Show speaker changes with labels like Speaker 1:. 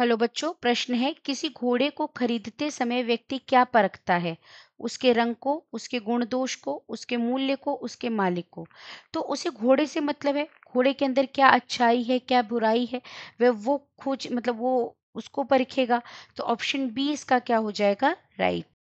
Speaker 1: hello बच्चों प्रश्न है किसी घोड़े को खरीदते समय व्यक्ति क्या परखता है उसके रंग को उसके गुण दोष को उसके मूल्य को उसके मालिक को तो उसे घोड़े से मतलब है घोड़े के अंदर क्या अच्छाई है क्या बुराई है वह वो खोज मतलब वो उसको परखेगा तो ऑप्शन बी इसका क्या हो जाएगा राइट